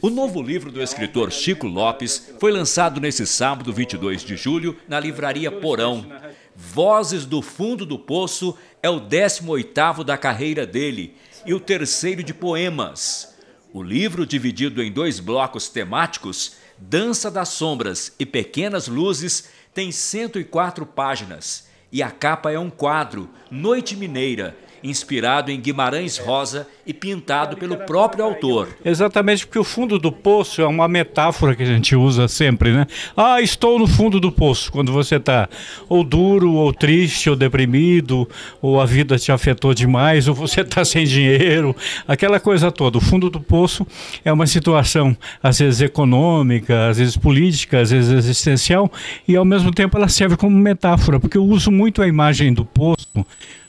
O novo livro do escritor Chico Lopes foi lançado nesse sábado, 22 de julho, na livraria Porão. Vozes do Fundo do Poço é o 18º da carreira dele e o terceiro de poemas. O livro, dividido em dois blocos temáticos, Dança das Sombras e Pequenas Luzes, tem 104 páginas. E a capa é um quadro, Noite Mineira, inspirado em Guimarães Rosa e pintado pelo próprio autor. Exatamente, porque o fundo do poço é uma metáfora que a gente usa sempre, né? Ah, estou no fundo do poço, quando você está ou duro, ou triste, ou deprimido, ou a vida te afetou demais, ou você está sem dinheiro, aquela coisa toda. O fundo do poço é uma situação, às vezes econômica, às vezes política, às vezes existencial, e ao mesmo tempo ela serve como metáfora, porque eu uso muito a imagem do poço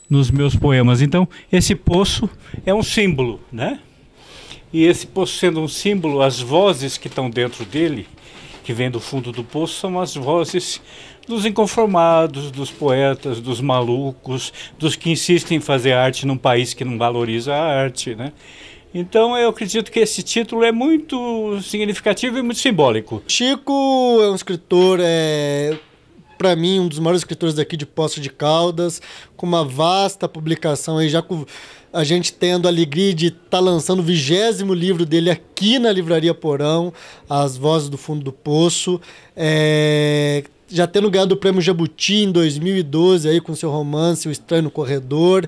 nos meus poemas. Então, esse poço é um símbolo, né? E esse poço sendo um símbolo, as vozes que estão dentro dele, que vêm do fundo do poço, são as vozes dos inconformados, dos poetas, dos malucos, dos que insistem em fazer arte num país que não valoriza a arte, né? Então eu acredito que esse título é muito significativo e muito simbólico. Chico é um escritor é, para mim, um dos maiores escritores daqui de Poço de Caldas, com uma vasta publicação aí, já com a gente tendo a alegria de estar tá lançando o vigésimo livro dele aqui na Livraria Porão, As Vozes do Fundo do Poço. É, já tendo ganhado o prêmio Jabuti em 2012 aí com seu romance O Estranho no Corredor.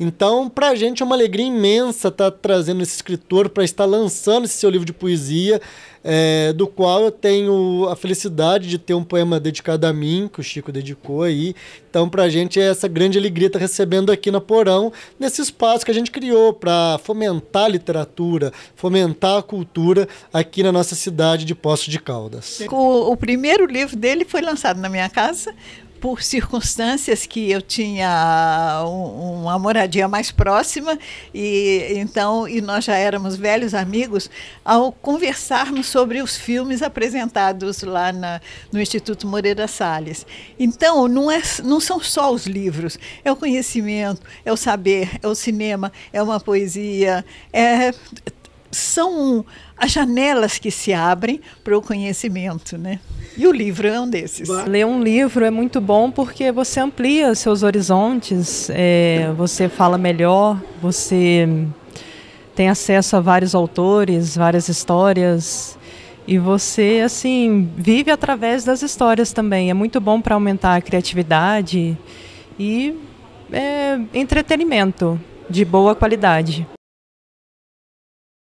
Então, para a gente é uma alegria imensa estar tá trazendo esse escritor para estar lançando esse seu livro de poesia é, do qual eu tenho a felicidade de ter um poema dedicado a mim, que o Chico dedicou aí. Então, para a gente é essa grande alegria estar tá recebendo aqui na Porão, nesse espaço que a gente criou para fomentar a literatura, fomentar a cultura aqui na nossa cidade de Poços de Caldas. O, o primeiro livro dele foi lançado na minha casa, por circunstâncias que eu tinha ah, um, uma moradia mais próxima e então e nós já éramos velhos amigos ao conversarmos sobre os filmes apresentados lá na, no Instituto Moreira Salles. Então não é não são só os livros, é o conhecimento, é o saber, é o cinema, é uma poesia, é são as janelas que se abrem para o conhecimento, né? E o livro é um desses. Ler um livro é muito bom porque você amplia seus horizontes, é, você fala melhor, você tem acesso a vários autores, várias histórias. E você, assim, vive através das histórias também. É muito bom para aumentar a criatividade e é, entretenimento de boa qualidade.